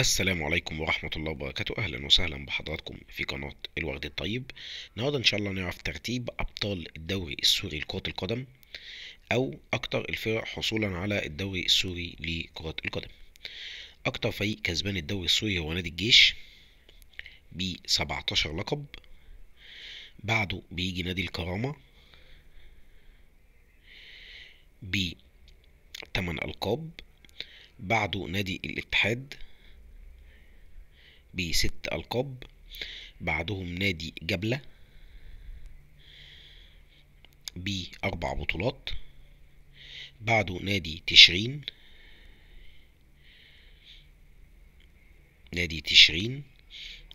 السلام عليكم ورحمة الله وبركاته أهلا وسهلا بحضراتكم في قناة الورد الطيب النهاردة إن شاء الله نعرف ترتيب أبطال الدوري السوري لكرة القدم أو أكتر الفرق حصولا على الدوري السوري لكرة القدم أكتر فريق كسبان الدوري السوري هو نادي الجيش ب 17 لقب بعده بيجي نادي الكرامة ب 8 ألقاب بعده نادي الاتحاد بست ألقاب بعدهم نادي جبلة بأربع بطولات بعده نادي تشرين نادي تشرين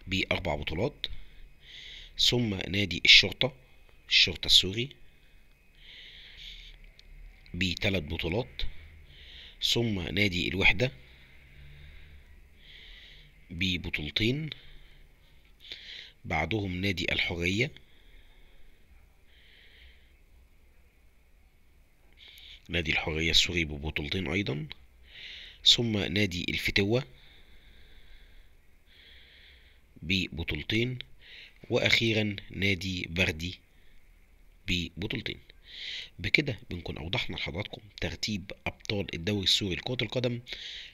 بأربع بطولات ثم نادي الشرطة الشرطة السوري بثلاث بطولات ثم نادي الوحدة ببطولتين بعضهم نادي الحرية نادي الحرية السوري ببطولتين أيضا ثم نادي الفتوة ببطولتين وأخيرا نادي بردي ببطولتين بكده بنكون أوضحنا لحضراتكم ترتيب أبطال الدوري السوري لكرة القدم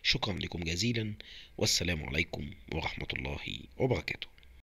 شكرا لكم جزيلا والسلام عليكم ورحمة الله وبركاته